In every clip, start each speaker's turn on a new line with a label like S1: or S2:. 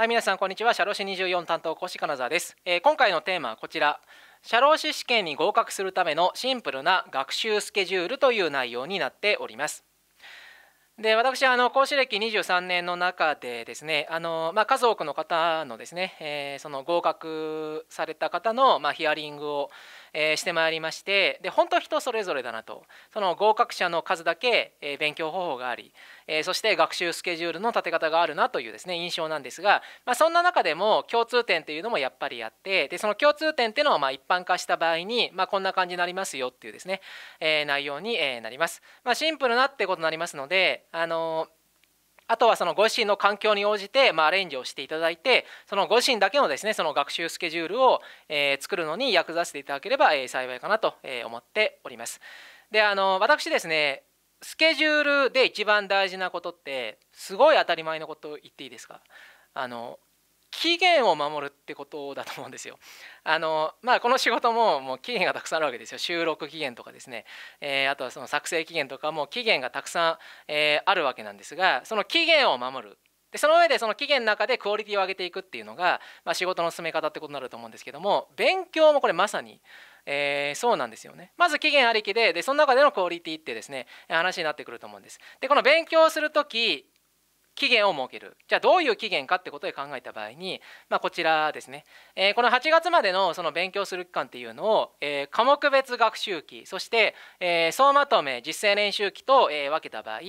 S1: はい、皆さんこんにちは。社労士24担当講師金沢です、えー、今回のテーマはこちら。社労士試験に合格するためのシンプルな学習スケジュールという内容になっております。で私あの講師歴23年の中でですねあの、まあ、数多くの方のですね、えー、その合格された方の、まあ、ヒアリングをえー、してまいりましてで本当人それぞれだなとその合格者の数だけ、えー、勉強方法があり、えー、そして学習スケジュールの立て方があるなというですね印象なんですが、まあ、そんな中でも共通点というのもやっぱりあってでその共通点っていうのはまあ一般化した場合に、まあ、こんな感じになりますよっていうですね、えー、内容に、えー、なります。まあ、シンプルなってことになりますのであのーあとはそのご自身の環境に応じて、まあ、アレンジをしていただいてそのご自身だけのですねその学習スケジュールを、えー、作るのに役立てていただければ、えー、幸いかなと思っております。であの私ですねスケジュールで一番大事なことってすごい当たり前のことを言っていいですかあの期限を守るってことだと思うんですよ。あのまあ、この仕事ももう期限がたくさんあるわけですよ収録期限とかですね、えー、あとはその作成期限とかも期限がたくさん、えー、あるわけなんですがその期限を守るでその上でその期限の中でクオリティを上げていくっていうのが、まあ、仕事の進め方ってことになると思うんですけども勉強もこれまさに、えー、そうなんですよねまず期限ありきででその中でのクオリティってですね話になってくると思うんですでこの勉強する時期限を設けるじゃあどういう期限かってことで考えた場合に、まあ、こちらですね、えー、この8月までのその勉強する期間っていうのを、えー、科目別学習期そして、えー、総まとめ実践練習期と、えー、分けた場合、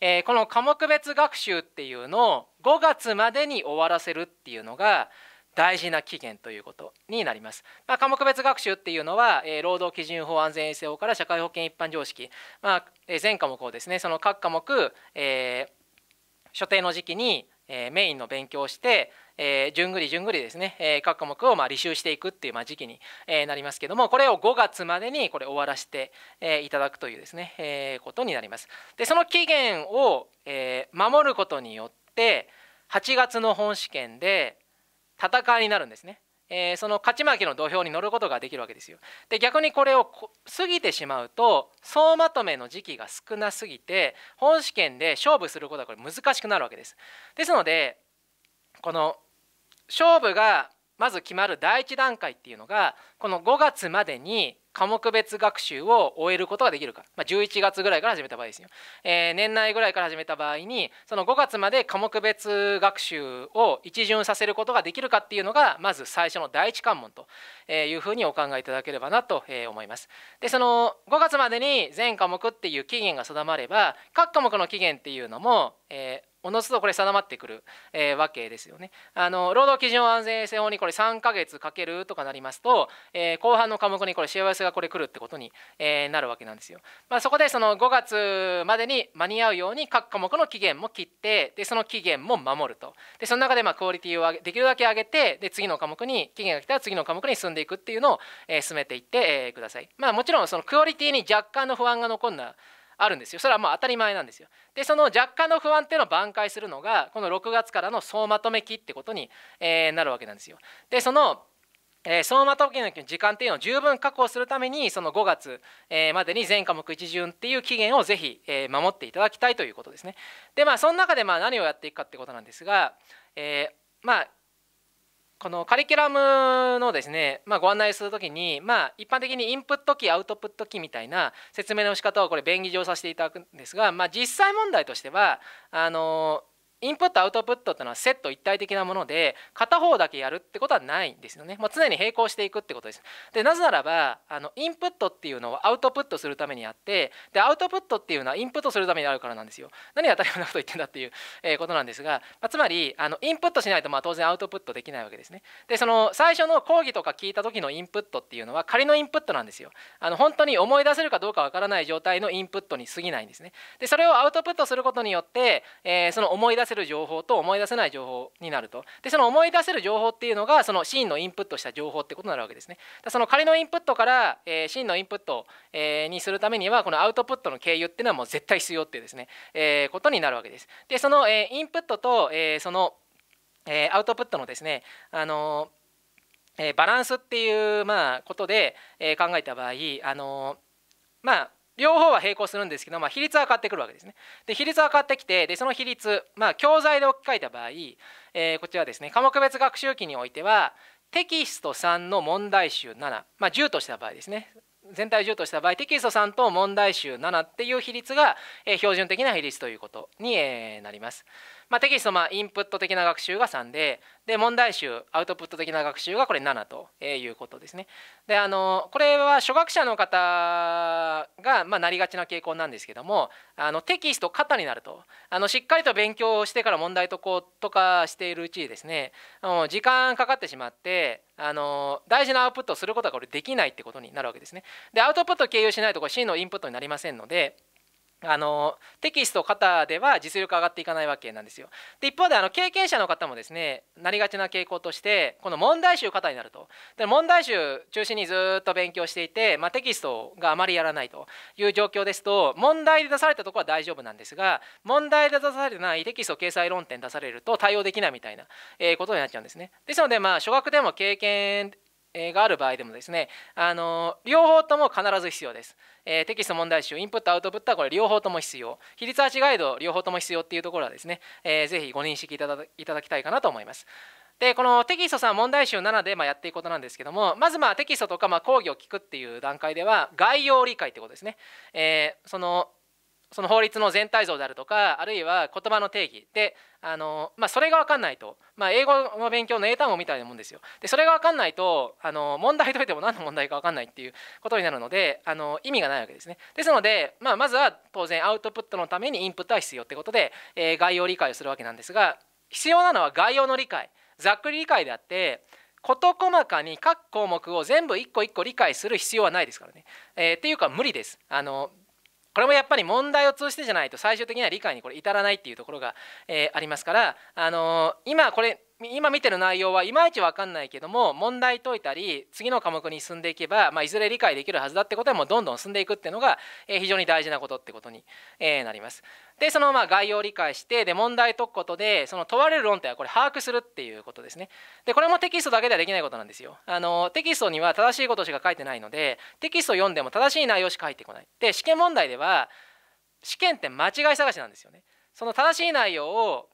S1: えー、この科目別学習っていうのを5月までに終わらせるっていうのが大事な期限ということになります。まあ、科目別学習っていうのは、えー、労働基準法安全衛生法から社会保険一般常識、まあ、えー、全科目をですねその各科目、えー所定の時期に、えー、メインの勉強をして、えー、順繰り順繰りですね、えー、各科目をまあ履修していくっていうまあ時期に、えー、なりますけどもこれを5月までにこれ終わらせて、えー、いただくというですね、えー、ことになります。でその期限を、えー、守ることによって8月の本試験で戦いになるんですね。えー、その勝ち負けの土俵に乗ることができるわけですよ。で逆にこれを過ぎてしまうと総まとめの時期が少なすぎて本試験で勝負することはこれ難しくなるわけです。ですのでこの勝負がまず決まる第一段階っていうのがこの5月までに科目別学習を終えることができるか、まあ、11月ぐらいから始めた場合ですよ、えー、年内ぐらいから始めた場合にその5月まで科目別学習を一巡させることができるかっていうのがまず最初の第一関門というふうにお考えいただければなと思いますでその5月までに全科目っていう期限が定まれば各科目の期限っていうのも、えー、おのずとこれ定まってくる、えー、わけですよね。あの労働基準安全衛生法にこれ3ヶ月かけるとかなりますと、えー、後半の科目にこれ幸せがこれ来るってことに、えなるわけなんですよ。まあ、そこでその5月までに間に合うように各科目の期限も切ってでその期限も守るとでその中でまクオリティをできるだけ上げてで次の科目に期限が来たら次の科目に進んでいくっていうのを、え進めていって、えください。まあ、もちろんそのクオリティに若干の不安が残るのはあるんですよそれはもう当たり前なんですよでその若干の不安っていうのを挽回するのがこの6月からの総まとめ期ってことに、えなるわけなんですよでそのえー、相馬特たの時間っていうのを十分確保するためにその5月、えー、までに全科目一巡っていう期限をぜひ、えー、守っていただきたいということですね。でまあその中でまあ何をやっていくかってことなんですが、えー、まあこのカリキュラムのですね、まあ、ご案内するときに、まあ、一般的にインプット機アウトプット機みたいな説明の仕方をこれ便宜上させていただくんですが、まあ、実際問題としてはあのインプットアウトプットっていうのはセット一体的なもので片方だけやるってことはないんですよね、まあ、常に並行していくってことですでなぜならばあのインプットっていうのをアウトプットするためにあってでアウトプットっていうのはインプットするためにあるからなんですよ何が当たり前なこと言ってんだっていう、えことなんですが、まあ、つまりあのインプットしないとまあ当然アウトプットできないわけですねでその最初の講義とか聞いた時のインプットっていうのは仮のインプットなんですよあの本当に思い出せるかどうかわからない状態のインプットに過ぎないんですねでそれをアウトプットすることによって、えー、その思い出せる情報と思い出せない情報になるとでその思い出せる情報っていうのがその真のインプットした情報ってことになるわけですねその仮のインプットから、えー、のインプット、えー、にするためにはこのアウトプットの経由っていうのはもう絶対必要っていうですね、えー、ことになるわけですでその、えー、インプットと、えー、その、えー、アウトプットのですねあのえー、バランスっていう、まあ、ことで、えー、考えた場合、あのまあ、両方は並行するんですけど、まあ、比率は変わってくるわけですね。で比率は変わってきてでその比率、まあ、教材で置き換えた場合、えー、こちらですね科目別学習期においてはテキスト3の問題集7、まあ、10とした場合ですね全体10とした場合テキスト3と問題集7っていう比率が、えー、標準的な比率ということに、えー、なります。まあ、テキストまあインプット的な学習が3でで問題集アウトプット的な学習がこれ7ということですね。であのこれは初学者の方がまあなりがちな傾向なんですけどもあのテキスト肩になるとあのしっかりと勉強してから問題とことかしているうちにですね時間かかってしまってあの大事なアウトプットをすることがこれできないってことになるわけですね。でアウトプット経由しないとこれ真のインプットになりませんので。あのテキスト型では実力上がっていかないわけなんですよ。で一方であの経験者の方もですねなりがちな傾向としてこの問題集型になるとで問題集中心にずっと勉強していて、まあ、テキストがあまりやらないという状況ですと問題で出されたところは大丈夫なんですが問題で出されてないテキスト掲載論点出されると対応できないみたいなことになっちゃうんですね。ですのでまあ初学でも経験がある場合でもですねあの両方とも必ず必要です、えー、テキスト問題集インプットアウトプットはこれ両方とも必要比率アーチガイド両方とも必要っていうところはですね、えー、ぜひご認識いただきたいかなと思いますでこのテキストさん問題集7でまやっていくことなんですけどもまずまあテキストとかま講義を聞くっていう段階では概要理解ってことですね、えー、そのその法律の全体像であるとかあるいは言葉の定義であの、まあ、それが分かんないと、まあ、英語の勉強の英単語みたいなもんですよでそれが分かんないとあの問題解いても何の問題か分かんないっていうことになるのであの意味がないわけですねですので、まあ、まずは当然アウトプットのためにインプットは必要ってことで、えー、概要理解をするわけなんですが必要なのは概要の理解ざっくり理解であって事細かに各項目を全部一個一個理解する必要はないですからね。えー、っていうか無理です。あのこれもやっぱり問題を通じてじゃないと最終的には理解にこれ至らないっていうところが、えー、ありますから、あのー、今これ今見てる内容はいまいち分かんないけども問題解いたり次の科目に進んでいけば、まあ、いずれ理解できるはずだってことはもうどんどん進んでいくっていうのが、えー、非常に大事なことってことに、えー、なります。でそのまあ概要を理解してで問題解くことでその問われる論点はこれ把握するっていうことですね。でこれもテキストだけではできないことなんですよ。あのテキストには正しいことしか書いてないのでテキストを読んでも正しい内容しか入ってこない。で試験問題では試験って間違い探しなんですよね。その正しい内容を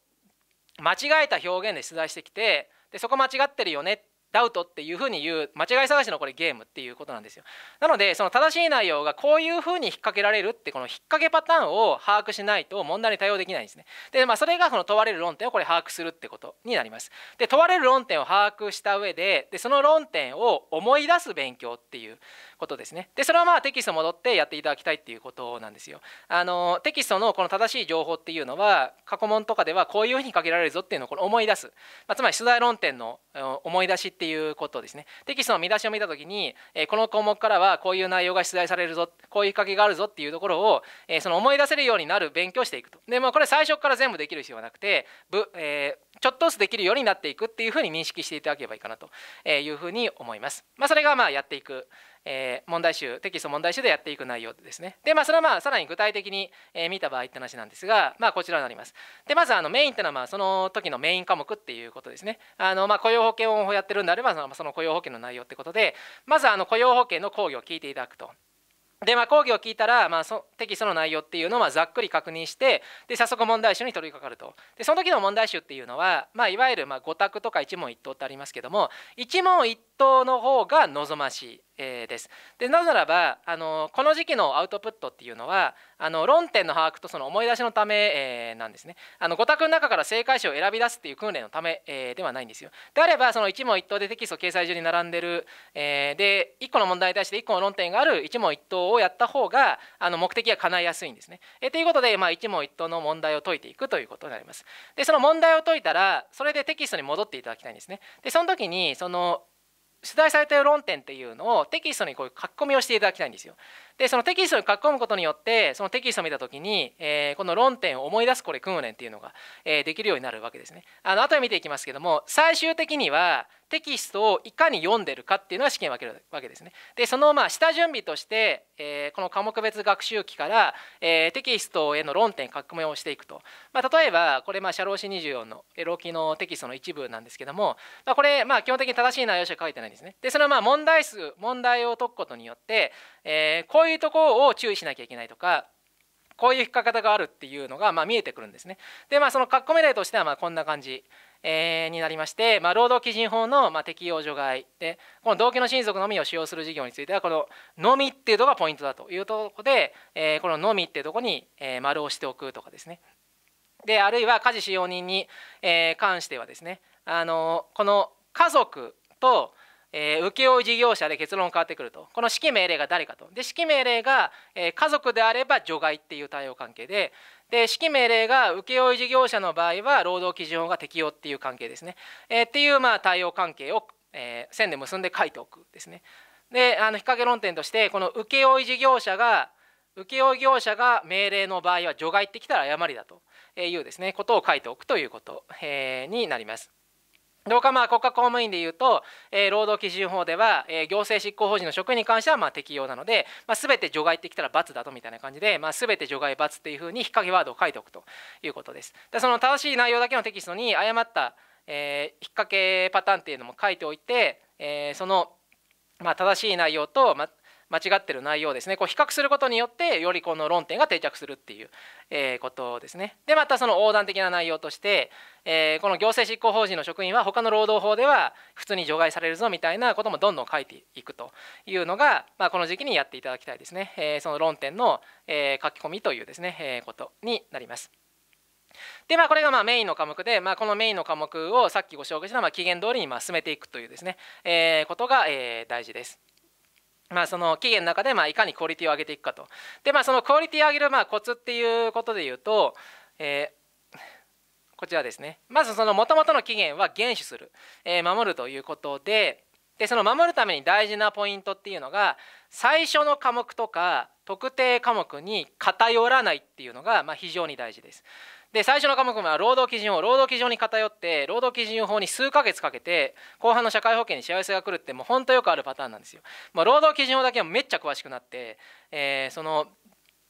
S1: 間違えた表現で出題してきてでそこ間違ってるよねっダウトっていうふに言う間違い探しのこれゲームっていうことなんですよなのでその正しい内容がこういうふうに引っ掛けられるってこの引っ掛けパターンを把握しないと問題に対応できないんですねでまあそれがその問われる論点をこれ把握するってことになりますで問われる論点を把握した上ででその論点を思い出す勉強っていうことですねでそれはまあテキスト戻ってやっていただきたいっていうことなんですよあのテキストのこの正しい情報っていうのは過去問とかではこういうふうにかけられるぞっていうのをこれ思い出す、まあ、つまり出題論点の思い出しっていうことですねテキストの見出しを見た時に、えこの項目からはこういう内容が出題されるぞこういうきっかけがあるぞっていうところを、えその思い出せるようになる勉強していくとで、まあ、これ最初から全部できる必要はなくてぶ、えー、ちょっとずつできるようになっていくっていうふうに認識していただければいいかなというふうに思います、まあ、それがまあやっていくえー、問題集テキスト問題集でやっていく内容ですねでまあそれはまあさらに具体的に、えー、見た場合って話なんですがまあこちらになりますでまずあのメインっていうのはまあその時のメイン科目っていうことですねあのまあ雇用保険をやってるんであればその雇用保険の内容ってことでまずあの雇用保険の講義を聞いていただくとでまあ、講義を聞いたら、まあ、そテキストの内容っていうのをざっくり確認してで早速問題集に取り掛かるとでその時の問題集っていうのは、まあ、いわゆるまあ5択とか一問一答ってありますけども一問一答の方が望ましいえー、です。でなぜならばあのこの時期のアウトプットっていうのはあの論点の把握とその思い出しのため、えー、なんですね。あの5択の中から正解者を選び出すっていう訓練のため、えー、ではないんですよ。であればその一問一答でテキスト掲載中に並んでる、えー、で1個の問題に対して1個の論点がある一問一答をやった方があの目的が叶いやすいんですね。えー、ということで、まあ、一問一答の問題を解いていくということになります。でその問題を解いたらそれでテキストに戻っていただきたいんですね。でその時にその取材されている論点っていうのをテキストにこういう書き込みをしていただきたいんですよ。でそのテキストに書き込むことによってそのテキストを見た時に、えー、この論点を思い出すこれ訓練っていうのが、えー、できるようになるわけですね。あの後で見ていきますけども最終的にはテキストをいかに読んでるかっていうのが試験を分けるわけですね。でそのまあ下準備として、えー、この科目別学習期から、えー、テキストへの論点書き込みをしていくと、まあ、例えばこれまあ社労士24の老期のテキストの一部なんですけども、まあ、これまあ基本的に正しい内容しか書いてないんですね。でそのまあ問題数問題を解くことによって、えー、こういうところを注意しなきゃいけないとかこういう引っかか方があるっていうのがまあ見えてくるんですね。でまあその書き込み例としてはまあこんな感じえー、になりまして、まあ、労働基準法のまあ適用除外でこの同居の親族のみを使用する事業についてはこの「のみ」っていうのがポイントだというとこで、えー、この「のみ」っていうとこに、えー、丸をしておくとかですねであるいは家事使用人に、えー、関してはですねあのこの家族と、えー、請負事業者で結論変わってくるとこの指揮命令が誰かとで指揮命令が、えー、家族であれば除外っていう対応関係で、で指揮命令が請負事業者の場合は労働基準法が適用っていう関係ですね、えー、っていうまあ対応関係を、えー、線で結んで書いておくですねであの引っ掛け論点としてこの請負事業者が請負業者が命令の場合は除外ってきたら誤りだというですねことを書いておくということ、えー、になります。どうかまあ国家公務員でいうと、えー、労働基準法では、えー、行政執行法人の職員に関してはまあ適用なので、まあ、全て除外ってきたら罰だとみたいな感じで、まあ、全て除外罰っていうふうに引っ掛けワードを書いておくということです。でその正しい内容だけのテキストに誤った、えー、引っ掛けパターンっていうのも書いておいて、えー、その、まあ、正しい内容と、まあ間違ってる内容ですねこう比較することによってよりこの論点が定着するっていう、えことですね。でまたその横断的な内容として、えこの行政執行法人の職員は他の労働法では普通に除外されるぞみたいなこともどんどん書いていくというのが、まあ、この時期にやっていただきたいですね、えその論点の、え書き込みというですね、えことになります。でまあこれがまあメインの科目で、まあ、このメインの科目をさっきご紹介したまあ期限通りにまあ進めていくというですね、えー、ことが、え大事です。まあ、その期限の中でまあいかにクオリティを上げていくかと。でまあそのクオリティを上げるまあコツっていうことでいうと、えー、こちらですねまずそのもともとの期限は厳守する、えー、守るということででその守るために大事なポイントっていうのが最初の科目とか特定科目に偏らないっていうのがまあ非常に大事です。で最初の科目は労働基準法労働基準法に偏って労働基準法に数ヶ月かけて後半の社会保険に幸せが来るってもうほんとよくあるパターンなんですよ。まあ、労働基準法だけはめっちゃ詳しくなって、えー、その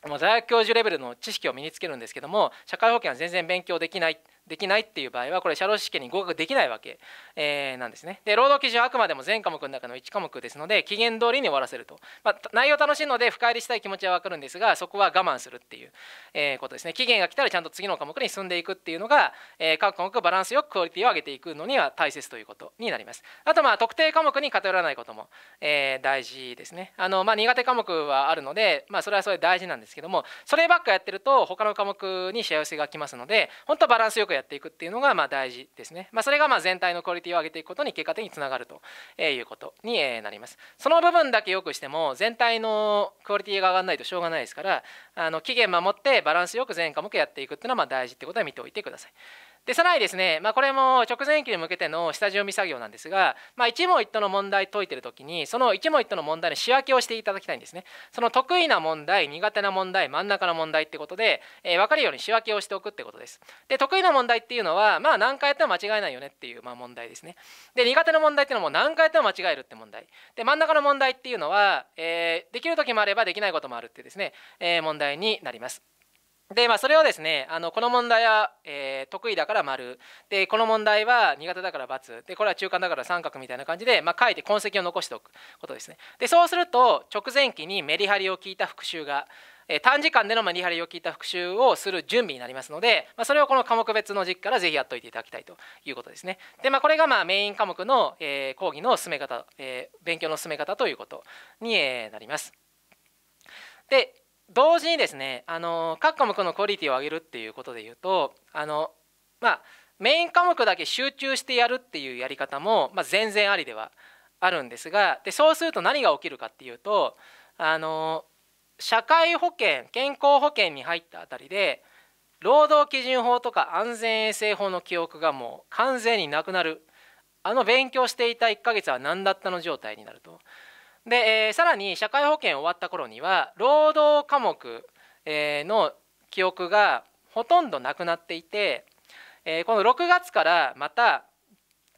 S1: 大学教授レベルの知識を身につけるんですけども社会保険は全然勉強できないできないっていう場合はこれ社労士試験に合格できないわけ、えー、なんですねで労働基準はあくまでも全科目の中の1科目ですので期限通りに終わらせると、まあ、内容楽しいので深入りしたい気持ちは分かるんですがそこは我慢するっていう、えー、ことですね期限が来たらちゃんと次の科目に進んでいくっていうのが、えー、各科目バランスよくクオリティを上げていくのには大切ということになりますあとまあ特定科目に偏らないことも、えー、大事ですねあの、まあ、苦手科目はあるので、まあ、それはそれ大事なんですけどもそればっかやってると他の科目に幸せがきますので本当バランスよくやっていくっていうのがまあ大事ですね、まあ、それがまあ全体のクオリティを上げていくことに結果的につながるということになりますその部分だけ良くしても全体のクオリティが上がらないとしょうがないですからあの期限守ってバランスよく全科目やっていくっていうのはまあ大事ってことは見ておいてくださいでさらにですね、まあ、これも直前期に向けての下準備作業なんですが、まあ、一問一答の問題解いてる時にその一問一答の問題の仕分けをしていただきたいんですねその得意な問題苦手な問題真ん中の問題ってことで、えー、分かるように仕分けをしておくってことですで得意な問題っていうのはまあ何回やっても間違えないよねっていうまあ問題ですねで苦手な問題っていうのも何回やっても間違えるって問題で真ん中の問題っていうのは、えー、できる時もあればできないこともあるってですね、えー、問題になりますでまあ、それをですねあのこの問題は、えー、得意だから丸でこの問題は苦手だから×でこれは中間だから三角みたいな感じで、まあ、書いて痕跡を残しておくことですねでそうすると直前期にメリハリを聞いた復習が、えー、短時間でのメリハリを聞いた復習をする準備になりますので、まあ、それをこの科目別の時期からぜひやっといていただきたいということですねで、まあ、これがまあメイン科目の、えー、講義の進め方、えー、勉強の進め方ということに、えー、なりますで同時にですねあの各科目のクオリティを上げるっていうことで言うとあのまあメイン科目だけ集中してやるっていうやり方も、まあ、全然ありではあるんですがでそうすると何が起きるかっていうとあの社会保険健康保険に入ったあたりで労働基準法とか安全衛生法の記憶がもう完全になくなるあの勉強していた1ヶ月は何だったの状態になるとで、えー、さらに社会保険終わった頃には労働科目、えー、の記憶がほとんどなくなっていて、えー、この6月からまた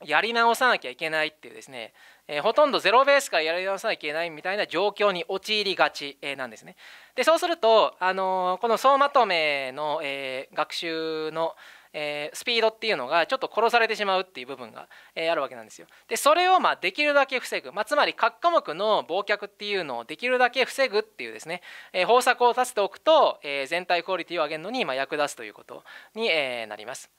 S1: やり直さなきゃいけないっていうですね、えー、ほとんどゼロベースからやり直さなきゃいけないみたいな状況に陥りがち、えー、なんですね。でそうすると、あのー、この総まとめの、えー、学習の、えー、スピードっていうのがちょっと殺されてしまうっていう部分が、えー、あるわけなんですよ。でそれをまあできるだけ防ぐ、まあ、つまり各科目の忘却っていうのをできるだけ防ぐっていうですね、えー、方策を立てておくと、え全体クオリティを上げるのにま役立つということに、えなります。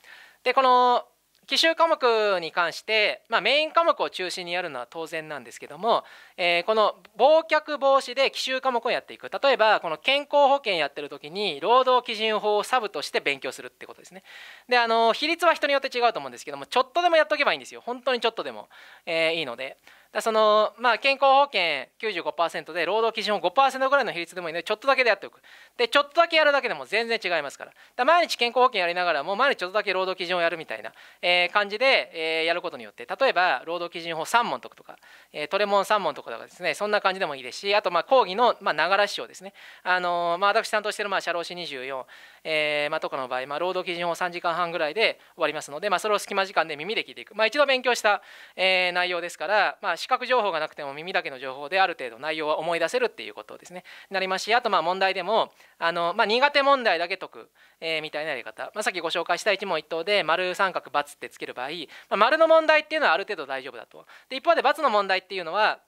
S1: でこの奇襲科目に関して、まあ、メイン科目を中心にやるのは当然なんですけども、えー、この忘却防止で奇襲科目をやっていく例えばこの健康保険やってる時に労働基準法をサブとして勉強するってことですねであの比率は人によって違うと思うんですけどもちょっとでもやっとけばいいんですよ本当にちょっとでも、えー、いいので。だその、まあ、健康保険95%で労働基準法5%ぐらいの比率でもいいのでちょっとだけでやっておくでちょっとだけやるだけでも全然違いますからだ毎日健康保険やりながらも毎日ちょっとだけ労働基準をやるみたいな、えー、感じで、えー、やることによって例えば労働基準法3問とくとか、えー、トレモン3問とかとかですねそんな感じでもいいですしあとまあ講義のながら視聴ですねあのー、まあ、私担当しているまあ社労士24、えーまあ、とかの場合、まあ、労働基準法3時間半ぐらいで終わりますので、まあ、それを隙間時間で耳で聞いていく、まあ、一度勉強した、えー、内容ですから、まあ、視覚情報がなくても耳だけの情報である程度内容は思い出せるっていうことですねなりますしあとまあ問題でもあの、まあ、苦手問題だけ解く、えー、みたいなやり方、まあ、さっきご紹介した一問一答で丸三角×ってつける場合、まあ、丸の問題っていうのはある程度大丈夫だとで一方で×の問題っていうのは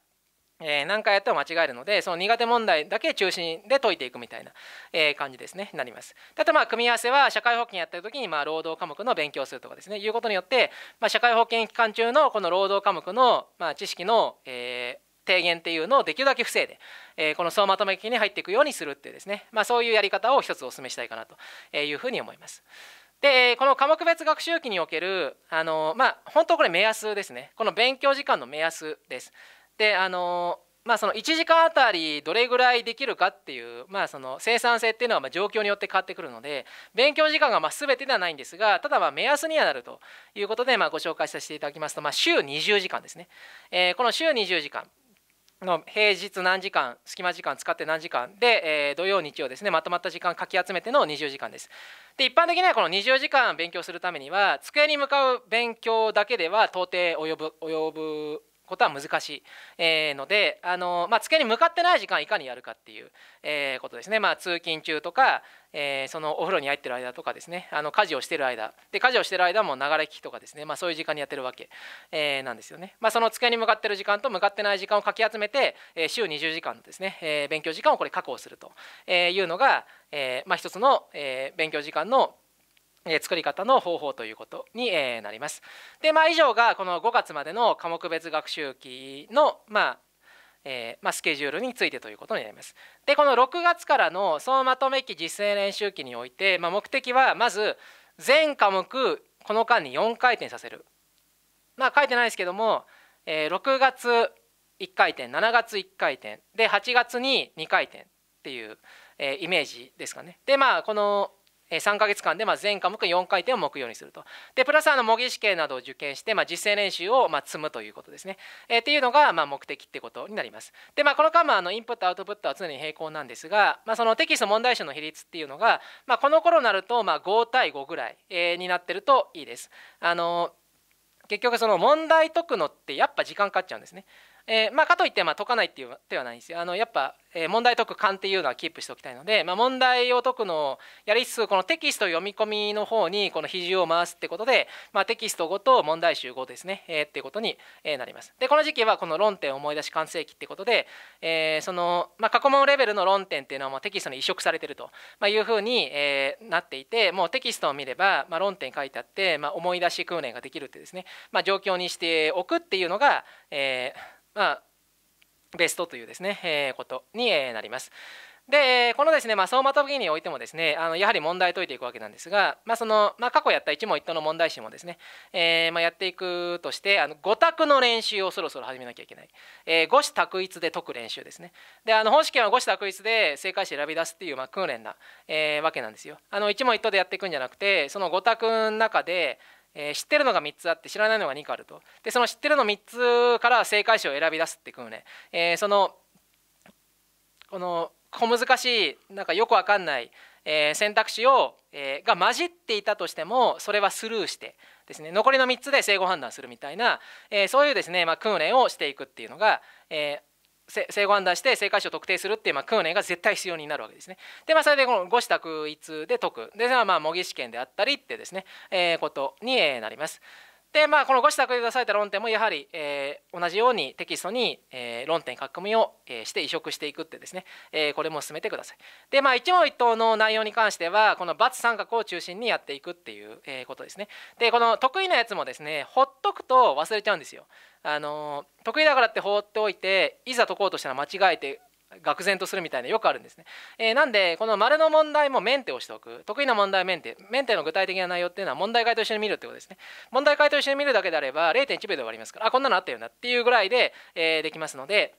S1: えー、何回やっても間違えるのでその苦手問題だけ中心で解いていくみたいな、えー、感じですねなりますあとまあ組み合わせは社会保険やってる時にまあ労働科目の勉強するとかですねいうことによって、まあ、社会保険期間中のこの労働科目のまあ知識の、えー、低減っていうのをできるだけ防いで、えー、この総まとめ期に入っていくようにするっていうですね、まあ、そういうやり方を一つお勧めしたいかなというふうに思います。でこの科目別学習期におけるあの、まあ、本当これ目安ですねこの勉強時間の目安です。であのまあその1時間あたりどれぐらいできるかっていう、まあ、その生産性っていうのはま状況によって変わってくるので勉強時間がま全てではないんですがただま目安にはなるということでまご紹介させていただきますと、まあ、週20時間ですね、えー、この週20時間の平日何時間隙間時間使って何時間で、えー、土曜日曜ですねまとまった時間かき集めての20時間ですで一般的にはこの20時間勉強するためには机に向かう勉強だけでは到底及ぶ及ぶことは難しい、えー、のであの、まあ、机に向かってない時間いかにやるかっていう、えことですね、まあ、通勤中とか、えー、そのお風呂に入ってる間とかですねあの家事をしてる間で家事をしてる間も流れ聞きとかですね、まあ、そういう時間にやってるわけ、えなんですよね、まあ、その机に向かってる時間と向かってない時間をかき集めて、え週20時間のですね、え勉強時間をこれ確保するというのが、えまあ、一つの、え勉強時間のえー、作り方の方法ということに、えー、なります。で、まあ、以上がこの5月までの科目別学習期の、まあえー、まあ、スケジュールについてということになります。でこの6月からの総まとめ期実践練習期において、まあ、目的はまず全科目この間に4回転させる。まあ書いてないですけども、えー、6月1回転7月1回転で8月に2回転っていう、えー、イメージですかね。でまあこの3ヶ月間でま全科目4回転を目標にするとでプラスあの模擬試験などを受験して、ま実践練習をま積むということですね、えっていうのがま目的ってことになりますで、まあ、この間もあのインプットアウトプットは常に平行なんですが、まあ、そのテキスト問題集の比率っていうのが、まこの頃になるとま5対5ぐらい、えになってるといいですあの結局その問題解くのってやっぱ時間かかっちゃうんですね。えー、まあ、かといってまあ解かないっていう手はないんですよあのやっぱ、えー、問題解く勘っていうのはキープしておきたいので、まあ、問題を解くのをやりつつこのテキスト読み込みの方にこの比重を回すってことで、まあ、テキスト5と問題集5ですね、えー、っていうことに、えなりますでこの時期はこの論点思い出し完成期ってことで、えその、まあ、過去問レベルの論点っていうのはもうテキストに移植されてると、まいうふうに、えなっていてもうテキストを見れば、ま論点書いてあって、ま思い出し訓練ができるってですね、ま状況にしておくっていうのが、えーまあ、ベストというですね、えー、ことになります。でこのですね、まあ、相馬と議においてもですねあのやはり問題解いていくわけなんですが、まあそのまあ、過去やった一問一答の問題集もですね、えーまあ、やっていくとしてあの五択の練習をそろそろ始めなきゃいけない、えー、五子択一で解く練習ですねであの本試験は五子択一で正解者選び出すっていう、まあ、訓練な、えー、わけなんですよあの一問一答でやっていくんじゃなくてその五択の中でえー、知ってるのが3つあって知らないのが2個あるとでその知ってるの3つから正解詞を選び出すって訓練、えー、そのこの小難しいなんかよくわかんない、えー、選択肢を、えー、が混じっていたとしてもそれはスルーしてですね残りの3つで正誤判断するみたいな、えー、そういうですね、まあ、訓練をしていくっていうのが、えー正誤判断して正解者を特定するっていうまあ訓練が絶対必要になるわけですね。でまあそれでこの五子択一で解くでまあ模擬試験であったりってですね、えー、ことになります。でまあこのご支度で出された論点もやはり、えー、同じようにテキストに、えー、論点書き込みを、えー、して移植していくってですね、えー、これも進めてください。でまあ一問一答の内容に関してはこの×三角を中心にやっていくっていう、えー、ことですね。でこの得意なやつもですねほっとくと忘れちゃうんですよ。あの得意だからって放っておいていざ解こうとしたら間違えて愕然とするみたいなよくあるんですね。えー、なんでこの丸の問題もメンテをしておく得意な問題はメンテメンテの具体的な内容っていうのは問題解と一緒に見るってことですね。問題解と一緒に見るだけであれば0.1秒で終わりますからあこんなのあったよなっていうぐらいで、えー、できますので。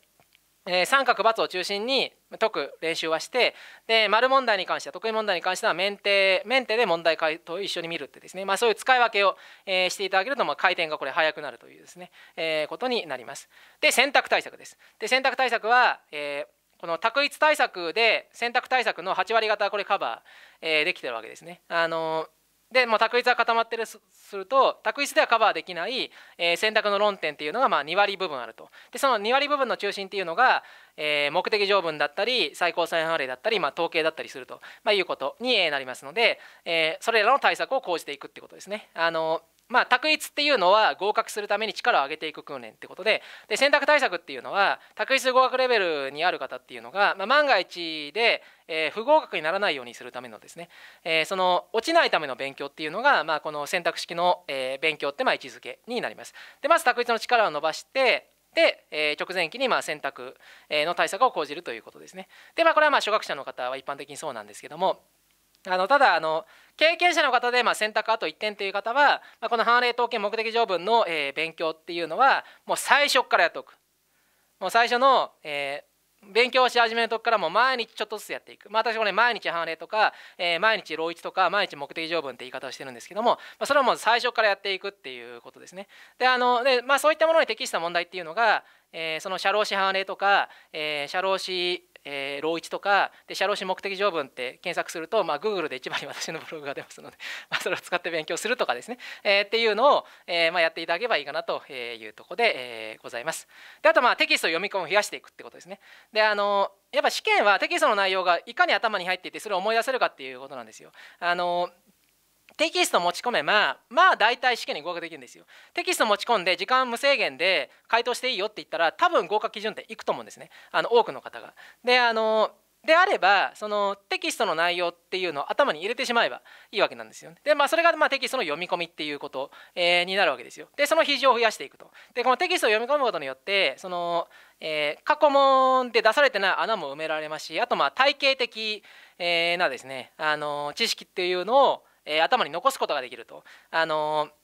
S1: えー、三角×を中心に解く練習はしてで丸問題に関しては得意問題に関してはメンテメンテで問題解答を一緒に見るってですね、まあ、そういう使い分けを、えー、していただけると、まあ、回転がこれ早くなるというですね、えー、ことになります。で選択対策です。で選択対策は、えーこの択一対策で選択対策の8割方これカバー、えー、できてるわけですね。あので、もう択一が固まってるすると択一ではカバーできない、えー、選択の論点っていうのがまあ2割部分あるとでその2割部分の中心っていうのが、えー、目的条文だったり最高裁判例だったり、まあ、統計だったりすると、まあ、いうことになりますので、えー、それらの対策を講じていくってことですね。あのまあ、択一っていうのは合格するために力を上げていく訓練ってことでで選択対策っていうのは択一合格レベルにある方っていうのが、まあ、万が一で、えー、不合格にならないようにするためのですね、えー、その落ちないための勉強っていうのが、まあ、この選択式の、えー、勉強ってまあ位置づけになります。でまず択一の力を伸ばしてで、えー、直前期にまあ選択の対策を講じるということですね。でまあこれはまあ初学者の方は一般的にそうなんですけどもあのただあの経験者の方で、まあ、選択あと1点という方は、まあ、この判例統計目的条文の、えー、勉強っていうのはもう最初からやっておくもう最初の、えー、勉強し始めるとこからもう毎日ちょっとずつやっていく、まあ、私もね毎日判例とか、えー、毎日老一とか毎日目的条文って言い方をしてるんですけども、まあ、それはもう最初からやっていくっていうことですねであので、まあ、そういったものに適した問題っていうのが、えー、その社労士判例とか、えー、社労士えー、老一とかで社労士目的条文って検索すると、まあ、グーグルで一番に私のブログが出ますので、まあ、それを使って勉強するとかですね、えー、っていうのを、えーまあ、やっていただければいいかなというところで、えー、ございます。であとまあテキスト読み込みを増やしていくってことですね。であのやっぱ試験はテキストの内容がいかに頭に入っていてそれを思い出せるかっていうことなんですよ。あのテキスト持ち込めばまあ大体試験に合格できるんですよテキスト持ち込んで時間無制限で回答していいよって言ったら多分合格基準点いくと思うんですねあの多くの方が。であのであればそのテキストの内容っていうのを頭に入れてしまえばいいわけなんですよ、ね。でまあそれがまあテキストの読み込みっていうこと、えー、になるわけですよ。でその比重を増やしていくと。でこのテキストを読み込むことによってその、えー、過去問で出されてない穴も埋められますしあとまあ体系的、えー、なですねあの知識っていうのをえー、頭に残すことができると。あのー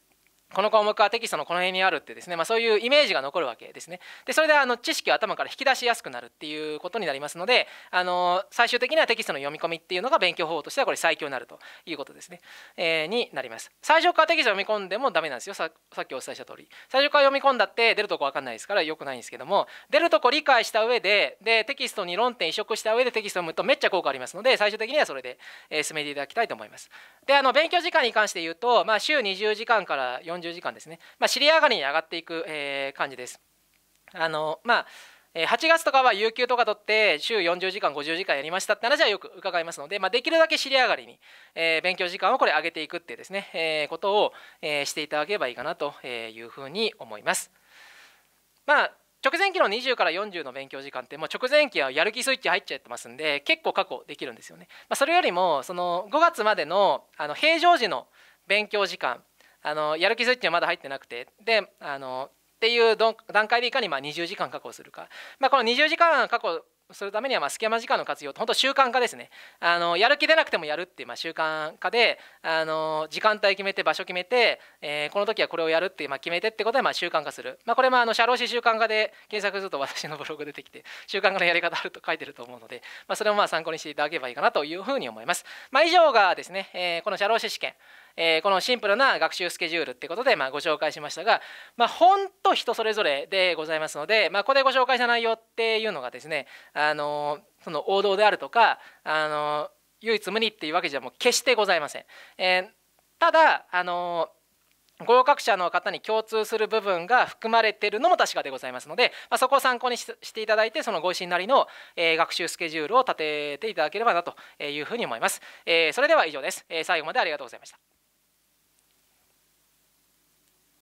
S1: この項目はテキストのこの辺にあるってですね、まあ、そういうイメージが残るわけですね。でそれであの知識を頭から引き出しやすくなるっていうことになりますのであの最終的にはテキストの読み込みっていうのが勉強方法としてはこれ最強になるということですね、えー、になります。最初からテキストを読み込んでもダメなんですよささっきお伝えした通り最初から読み込んだって出るとこ分かんないですからよくないんですけども出るとこ理解した上ででテキストに論点移植した上でテキストを読むとめっちゃ効果ありますので最終的にはそれで、えー、進めていただきたいと思います。であの勉強時間に関して言うと、まあ、週20時間から40 40時間ですね、まあ、尻上がりに上がっていく、えー、感じです。あのまあ8月とかは有給とか取って週40時間50時間やりましたって話はよく伺いますので、まあ、できるだけ尻上がりに、えー、勉強時間をこれ上げていくってですね、えー、ことを、えー、していただければいいかなというふうに思います。まあ直前期の20から40の勉強時間ってもう直前期はやる気スイッチ入っちゃってますんで結構確保できるんですよね。まあ、それよりもその5月までのあの平常時の勉強時間あのやる気スイッチはまだ入ってなくてであのっていう段階でいかにまあ20時間確保するか、まあ、この20時間確保するためにはまあ隙間時間の活用本当習慣化ですねあのやる気出なくてもやるっていうまあ習慣化であの時間帯決めて場所決めて、えー、この時はこれをやるってまあ決めてってことでまあ習慣化する、まあ、これもあの社労士習慣化で検索すると私のブログ出てきて習慣化のやり方あると書いてると思うので、まあ、それもまあ参考にしていただければいいかなというふうに思います、まあ、以上がですね、えー、この社労士試験えー、このシンプルな学習スケジュールってことで、まあ、ご紹介しましたが、まあ、んと人それぞれでございますので、まあ、ここでご紹介した内容っていうのがですね、あのその王道であるとか、あの唯一無二っていうわけじゃもう決してございません。えー、ただ、あの合格者の方に共通する部分が含まれているのも確かでございますので、まあ、そこを参考にしていただいてそのご自身なりの、えー、学習スケジュールを立てていただければなというふうに思います、えー、それでは以上です、えー、最後までありがとうございました